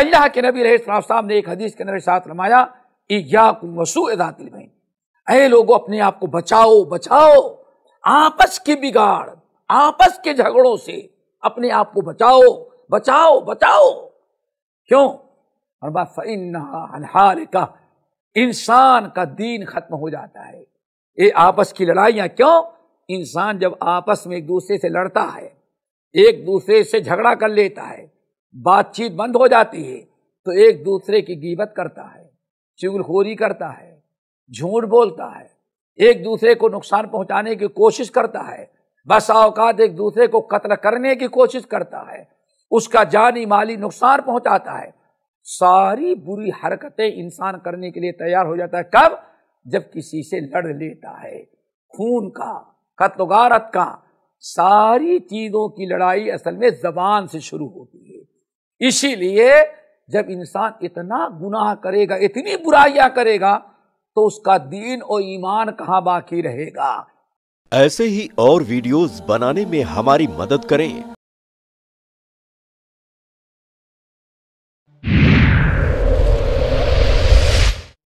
अल्लाह के नबी रहे साहब ने एक हदीस के अंदर साथ रमाया वसूदातिल अरे लोगों अपने आप को बचाओ बचाओ आपस की बिगाड़ आपस के झगड़ों से अपने आप को बचाओ बचाओ बचाओ क्यों और अनहार का इंसान का दीन खत्म हो जाता है ये आपस की लड़ाइयां क्यों इंसान जब आपस में एक दूसरे से लड़ता है एक दूसरे से झगड़ा कर लेता है बातचीत बंद हो जाती है तो एक दूसरे की गीबत करता है चुगलखोरी करता है झूठ बोलता है एक दूसरे को नुकसान पहुंचाने की कोशिश करता है बस अवकात एक दूसरे को कत्ल करने की कोशिश करता है उसका जानी माली नुकसान पहुंचाता है सारी बुरी हरकतें इंसान करने के लिए तैयार हो जाता है कब जब किसी से लड़ लेता है खून का कत्लगारत का सारी चीज़ों की लड़ाई असल में जबान से शुरू होती इसीलिए जब इंसान इतना गुनाह करेगा इतनी बुराइयां करेगा तो उसका दीन और ईमान कहां बाकी रहेगा ऐसे ही और वीडियोस बनाने में हमारी मदद करें